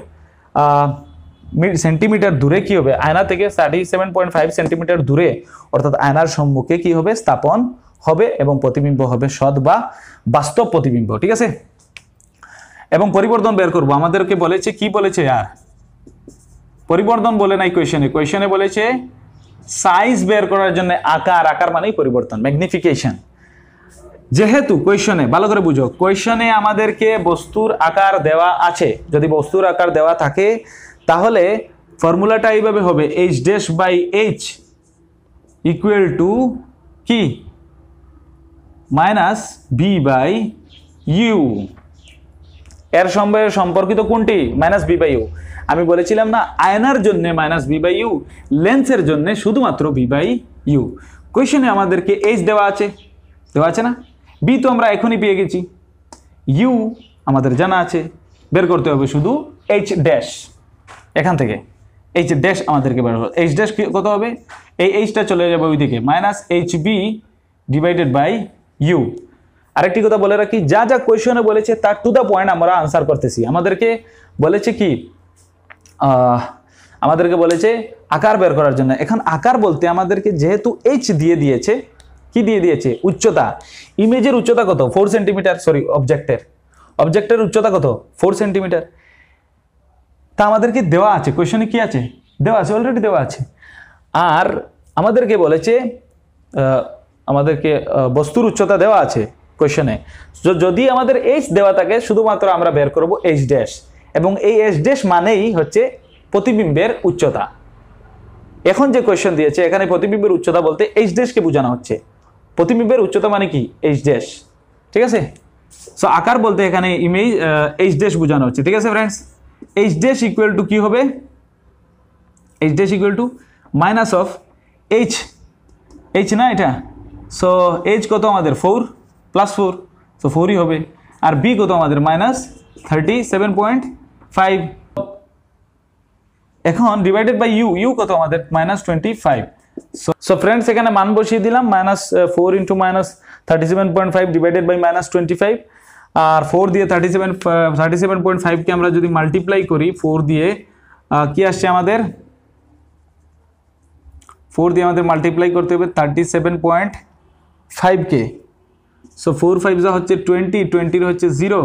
centimetre দূরে কি হবে আয়না থেকে thirty seven point five centimetre দূরে অর্থাৎ আয়নার সম্মুখে কি হবে স্থাপন হবে এবং প্রতিবিম্ব হবে সৎ বা বাস্তব প্রতিবিম্ব ঠিক আছে এবং পরিবর্তন বের করব আমাদেরকে বলেছে কি বলেছে আর পরিবর্তন বলে নাই কোয়েশনে কোয়েশনে বলেছে সাইজ বের করার জন্য আকার আকার মানেই পরিবর্তন ম্যাগনিফিকেশন যেহেতু কোয়েশনে ভালো করে বুঝো কোয়েশনে আমাদেরকে বস্তুর আকার দেওয়া আছে যদি বস্তুর আকার দেওয়া থাকে তাহলে ফর্মুলাটা এইভাবে হবে h dash by h equal to কি মাইনাস বি বাই ইউ এর সম্পর্কিত কোনটি মাইনাস বি বাই ইউ আমি বলেছিলাম না আয়নার জন্য মাইনাস ভি বাই ইউ লেন্সের জন্য শুধুমাত্র ভি বাই ইউ কোয়েশনে আমাদেরকে এইচ দেওয়া আছে দেওয়া আছে না বি তো আমরা এখনই পেয়ে গেছি ইউ আমাদের জানা আছে বের করতে হবে শুধু এইচ ড্যাশ এখান থেকে এইচ ড্যাশ আমাদেরকে বের হবে এইচ ড্যাশ কত হবে এই এইচটা চলে যাবে ওইদিকে minus h v divided by u আরেকটি কথা বলে রাখি যা যা কোয়েশনে বলেছে তার টু দ্য পয়েন্ট আমরা আনসার করতেছি আমাদেরকে বলেছে কি আমাদেরকে বলেছে আকার বের করার জন্য এখন আকার বলতে আমাদেরকে যেহেতু এইচ দিয়ে দিয়েছে কি দিয়ে দিয়েছে উচ্চতা ইমেজের উচ্চতা কত ফোর সেন্টিমিটার সরি অবজেক্টের অবজেক্টের উচ্চতা কত ফোর সেন্টিমিটার তা আমাদেরকে দেওয়া আছে কোয়েশনে কি আছে দেওয়া আছে অলরেডি দেওয়া আছে আর আমাদেরকে বলেছে আমাদেরকে বস্তুর উচ্চতা দেওয়া আছে কোয়েশনে যদি আমাদের এইচ দেওয়া থাকে শুধুমাত্র আমরা বের করবো এইচ ড্যাশ এবং এই এস ডেস মানেই হচ্ছে প্রতিবিম্বের উচ্চতা এখন যে কোয়েশ্চেন দিয়েছে এখানে প্রতিবিম্বের উচ্চতা বলতে এইচ ডেসকে বোঝানো হচ্ছে প্রতিবিম্বের উচ্চতা মানে কি এইচ ডেস ঠিক আছে সো আকার বলতে এখানে ইমেজ এইচ ডেস বোঝানো হচ্ছে ঠিক আছে friends h dash equal to কী হবে h dash equal to minus of h h না এটা সো এইচ কত আমাদের ফোর প্লাস ফোর সো ফোরই হবে আর বি কত আমাদের minus thirty seven point five এখন ডিভাইডেড বাই ইউ ইউ কত আমাদের minus twenty five so friends এখানে মান বসিয়ে দিলাম minus four into minus thirty seven point five divided by minus twenty five R four দিয়ে thirty seven thirty seven point ফাইভকে আমরা যদি মাল্টিপ্লাই করি ফোর দিয়ে uh, কি আসছে আমাদের ফোর দিয়ে আমাদের মাল্টিপ্লাই করতে হবে থার্টি সেভেন পয়েন্ট ফাইভকে সো ফোর ফাইভ যা হচ্ছে টোয়েন্টি টোয়েন্টির হচ্ছে জিরো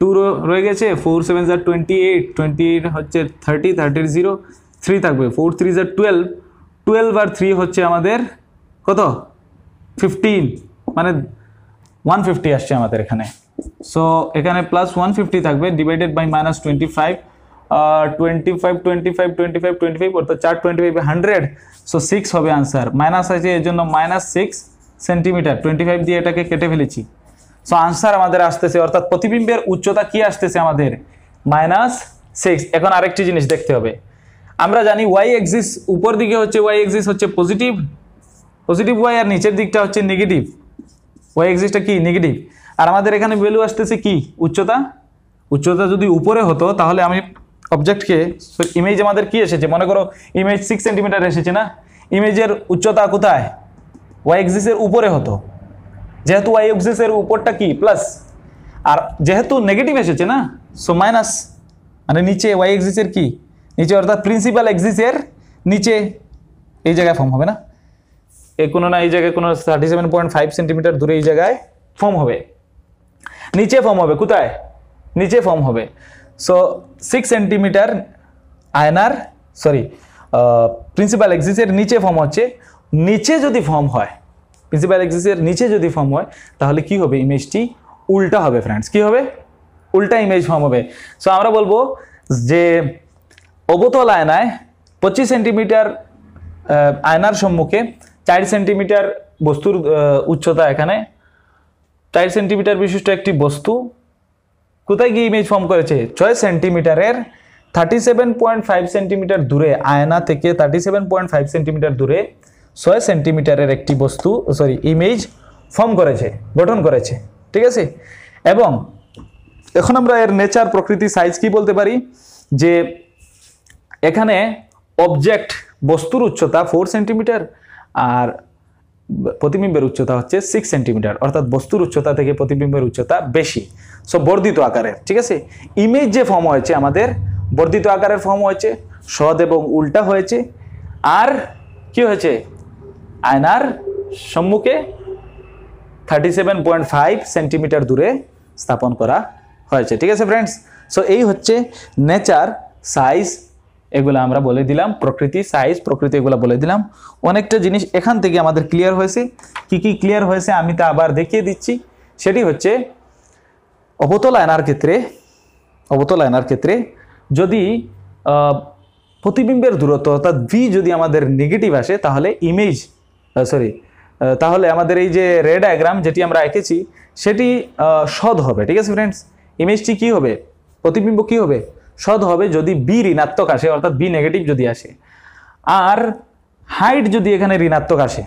টু রয়ে গেছে ফোর সেভেন জার টোয়েন্টি এইট টোয়েন্টি হচ্ছে থার্টি থার্টির জিরো থ্রি থাকবে ফোর থ্রি জার টুয়েলভ টুয়েলভ আর থ্রি হচ্ছে আমাদের কত ফিফটিন মানে ওয়ান ফিফটি আসছে আমাদের এখানে সো এখানে প্লাস ওয়ান ফিফটি থাকবে divided by minus twenty five twenty five twenty five twenty five twenty five অর্থাৎ চার twenty five hundred so six হবে আনসার মাইনাস আছে এর জন্য minus six centimetre twenty five দিয়ে এটাকে কেটে ফেলেছি সো আনসার আমাদের আসতেছে অর্থাৎ প্রতিবিম্বের উচ্চতা কি আসতেছে আমাদের মাইনাস সিক্স এখন আরেকটি জিনিস দেখতে হবে আমরা জানি ওয়াই এক্সিস উপর দিকে হচ্ছে ওয়াই এক্সিস হচ্ছে পজিটিভ পজিটিভ ওয়াই আর নিচের দিকটা হচ্ছে নেগেটিভ ওয়াই এক্সিসটা কি নেগেটিভ আর আমাদের এখানে ভ্যালু আসতেছে কি উচ্চতা উচ্চতা যদি উপরে হতো তাহলে আমি অবজেক্টকে ইমেজ আমাদের কি এসেছে মনে করো ইমেজ সিক্স সেন্টিমিটার এসেছে না ইমেজের উচ্চতা কোথায় ওয়াই এক্সিসের উপরে হতো যেহেতু ওয়াই এর উপরটা কি প্লাস আর যেহেতু নেগেটিভ এসেছে না সো মাইনাস মানে নিচে ওয়াই এর কি নিচে অর্থাৎ প্রিন্সিপাল এক্সিসের নিচে এই জায়গায় ফর্ম হবে না এ কোনো না এই জায়গায় কোনো thirty seven point five centimetre দূরে এই জায়গায় ফর্ম হবে নিচে ফর্ম হবে কোথায় নিচে ফর্ম হবে সো সিক্স সেন্টিমিটার আয়নার সরি প্রিন্সিপাল এক্সিসের নিচে ফর্ম হচ্ছে নিচে যদি ফর্ম হয় প্রিন্সিপাল এক্সিসের নিচে যদি ফর্ম হয় তাহলে কি হবে ইমেজটি উল্টা হবে ফ্রেন্ডস কি হবে উল্টা ইমেজ ফর্ম হবে সো আমরা বলবো যে অবতল আয়নায় পঁচিশ সেন্টিমিটার আয়নার সম্মুখে চার সেন্টিমিটার বস্তুর উচ্চতা এখানে চার সেন্টিমিটার বিশিষ্ট একটি বস্তু কোথায় গিয়ে ইমেজ ফর্ম করেছে ছয় সেন্টিমিটারের thirty seven point five centimetre দূরে আয়না থেকে thirty seven point five centimetre দূরে ছয় সেন্টিমিটারের একটি বস্তু সরি ইমেজ ফর্ম করেছে গঠন করেছে ঠিক আছে এবং এখন আমরা এর নেচার প্রকৃতি সাইজ কি বলতে পারি যে এখানে অবজেক্ট বস্তুর উচ্চতা ফোর সেন্টিমিটার আর প্রতিবিম্বের উচ্চতা হচ্ছে সিক্স সেন্টিমিটার অর্থাৎ বস্তুর উচ্চতা থেকে প্রতিবিম্বের উচ্চতা বেশি সো বর্ধিত আকারের ঠিক আছে ইমেজ যে ফর্ম হয়েছে আমাদের বর্ধিত আকারের ফর্ম হয়েছে সদ এবং উল্টা হয়েছে আর কি হয়েছে আয়নার সম্মুখে thirty seven point five centimetre দূরে স্থাপন করা হয়েছে ঠিক আছে ফ্রেন্ডস সো এই হচ্ছে নেচার সাইজ এগুলো আমরা বলে দিলাম প্রকৃতি সাইজ প্রকৃতি এগুলো বলে দিলাম অনেকটা জিনিস এখান থেকে আমাদের ক্লিয়ার হয়েছে কি কি ক্লিয়ার হয়েছে আমি তা আবার দেখিয়ে দিচ্ছি সেটি হচ্ছে অবতল আয়নার ক্ষেত্রে অবতল আয়নার ক্ষেত্রে যদি প্রতিবিম্বের দূরত্ব অর্থাৎ ভি যদি আমাদের নেগেটিভ আসে তাহলে ইমেজ সরি তাহলে আমাদের এই যে রে ডায়াগ্রাম যেটি আমরা এঁকেছি সেটি সদ হবে ঠিক আছে ফ্রেন্ডস ইমেজটি কি হবে প্রতিবিম্ব কি হবে সদ হবে যদি বি ঋণাত্মক আসে অর্থাৎ বি নেগেটিভ যদি আসে আর হাইট যদি এখানে ঋণাত্মক আসে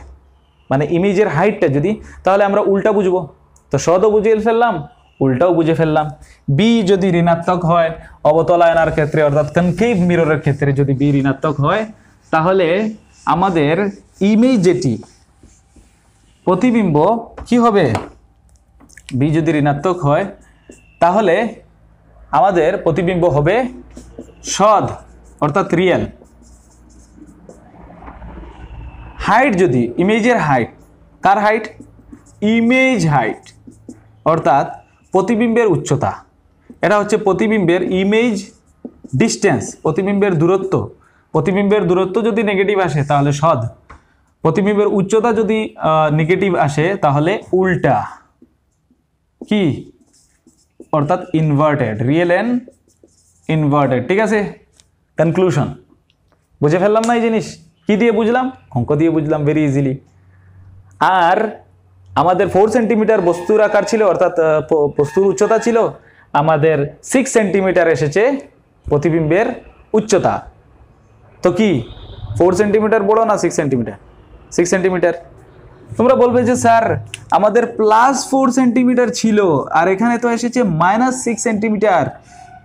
মানে ইমেজের হাইটটা যদি তাহলে আমরা উল্টা বুঝবো তো সদও বুঝিয়ে ফেললাম উল্টাও বুঝে ফেললাম বি যদি ঋণাত্মক হয় অবতলায়নার ক্ষেত্রে অর্থাৎ কনকেভ মিররের ক্ষেত্রে যদি বি ঋণাত্মক হয় তাহলে আমাদের ইমেজেটি প্রতিবিম্ব কি হবে বি যদি ঋণাত্মক হয় তাহলে আমাদের প্রতিবিম্ব হবে সদ অর্থাৎ রিয়েল হাইট যদি ইমেজের হাইট কার হাইট ইমেজ হাইট অর্থাৎ প্রতিবিম্বের উচ্চতা এটা হচ্ছে প্রতিবিম্বের ইমেজ ডিস্টেন্স প্রতিবিম্বের দূরত্ব প্রতিবিম্বের দূরত্ব যদি নেগেটিভ আসে তাহলে সদ প্রতিবিম্বের উচ্চতা যদি নেগেটিভ আসে তাহলে উল্টা কি অর্থাৎ ইনভার্টেড রিয়েল অ্যান্ড ইনভার্টেড ঠিক আছে কনক্লুশন বুঝে ফেললাম না এই জিনিস কি দিয়ে বুঝলাম অঙ্ক দিয়ে বুঝলাম ভেরি ইজিলি আর আমাদের ফোর সেন্টিমিটার বস্তুর আকার ছিল অর্থাৎ বস্তুর উচ্চতা ছিল আমাদের সিক্স সেন্টিমিটার এসেছে প্রতিবিম্বের উচ্চতা তো কি ফোর সেন্টিমিটার বড় না সিক্স সেন্টিমিটার সিক্স সেন্টিমিটার তোমরা বলবে যে স্যার আমাদের প্লাস ফোর সেন্টিমিটার ছিল আর এখানে তো এসেছে মাইনাস সিক্স সেন্টিমিটার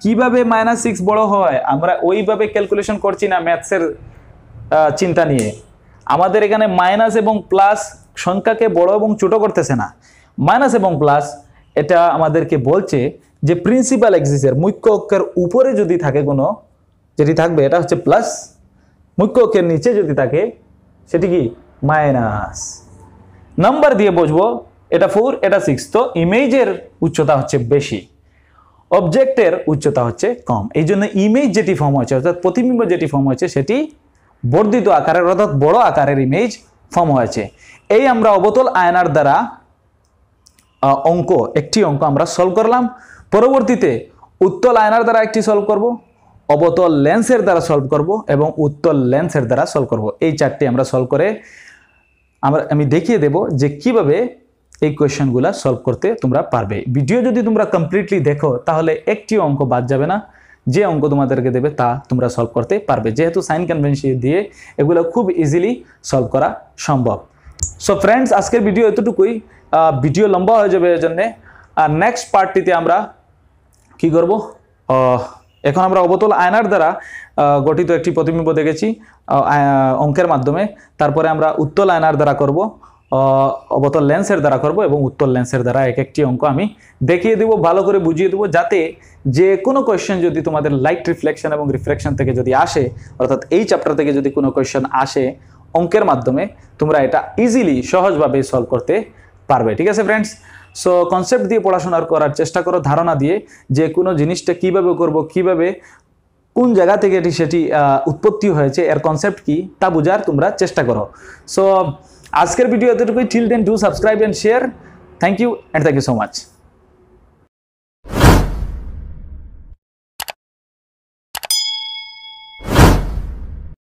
কীভাবে মাইনাস সিক্স বড়ো হয় আমরা ওইভাবে ক্যালকুলেশন করছি না ম্যাথসের চিন্তা নিয়ে আমাদের এখানে মাইনাস এবং প্লাস সংখ্যাকে বড় এবং ছোটো করতেছে না মাইনাস এবং প্লাস এটা আমাদেরকে বলছে যে প্রিন্সিপাল এক্সিসের মুখ্য অক্ষের উপরে যদি থাকে কোনো যেটি থাকবে এটা হচ্ছে প্লাস মুখ্য অক্ষের নিচে যদি থাকে সেটি কি মাইনাস নাম্বার দিয়ে বুঝবো এটা ফোর এটা সিক্স তো ইমেজের উচ্চতা হচ্ছে বেশি অবজেক্টের উচ্চতা হচ্ছে কম এই জন্য ইমেজ যেটি ফর্ম হয়েছে অর্থাৎ প্রতিবিম্ব যেটি ফর্ম হয়েছে সেটি বর্ধিত আকারের অর্থাৎ বড় আকারের ইমেজ ফর্ম হয়েছে এই আমরা অবতল আয়নার দ্বারা অঙ্ক একটি অঙ্ক আমরা সলভ করলাম পরবর্তীতে উত্তল আয়নার দ্বারা একটি সলভ করব অবতল লেন্সের দ্বারা সলভ করব এবং উত্তল লেন্সের দ্বারা সলভ করব এই চারটি আমরা সলভ করে আমরা আমি দেখিয়ে দেব যে কিভাবে এই কোয়েশনগুলো সলভ করতে তোমরা পারবে ভিডিও যদি তোমরা কমপ্লিটলি দেখো তাহলে একটি অঙ্ক বাদ যাবে না যে অঙ্ক তোমাদেরকে দেবে তা তোমরা সলভ করতে পারবে যেহেতু সাইন কনভেনশন দিয়ে এগুলো খুব ইজিলি সলভ করা সম্ভব সো ফ্রেন্ডস আজকের ভিডিও এতটুকুই ভিডিও লম্বা হয়ে যাবে এর জন্যে আর নেক্সট পার্টটিতে আমরা কি করব এখন আমরা অবতল আয়নার দ্বারা গঠিত একটি প্রতিবিম্ব দেখেছি অঙ্কের মাধ্যমে তারপরে আমরা উত্তল আয়নার দ্বারা করব অবতল লেন্সের দ্বারা করব এবং উত্তল লেন্সের দ্বারা এক একটি অঙ্ক আমি দেখিয়ে দেবো ভালো করে বুঝিয়ে দেবো যাতে যে কোনো কোয়েশ্চেন যদি তোমাদের লাইট রিফ্লেকশন এবং রিফ্লেকশন থেকে যদি আসে অর্থাৎ এই চ্যাপ্টার থেকে যদি কোনো কোয়েশ্চেন আসে অঙ্কের মাধ্যমে তোমরা এটা ইজিলি সহজভাবে সলভ করতে পারবে ঠিক আছে ফ্রেন্ডস সো কনসেপ্ট দিয়ে পড়াশোনার করার চেষ্টা করো ধারণা দিয়ে যে কোনো জিনিসটা কিভাবে করব কিভাবে কোন জায়গা থেকে এটি সেটি উৎপত্তি হয়েছে এর কনসেপ্ট কি তা বোঝার তোমরা চেষ্টা করো সো আজকের ভিডিও এতটুকুই till then do subscribe and share thank you and thank you so much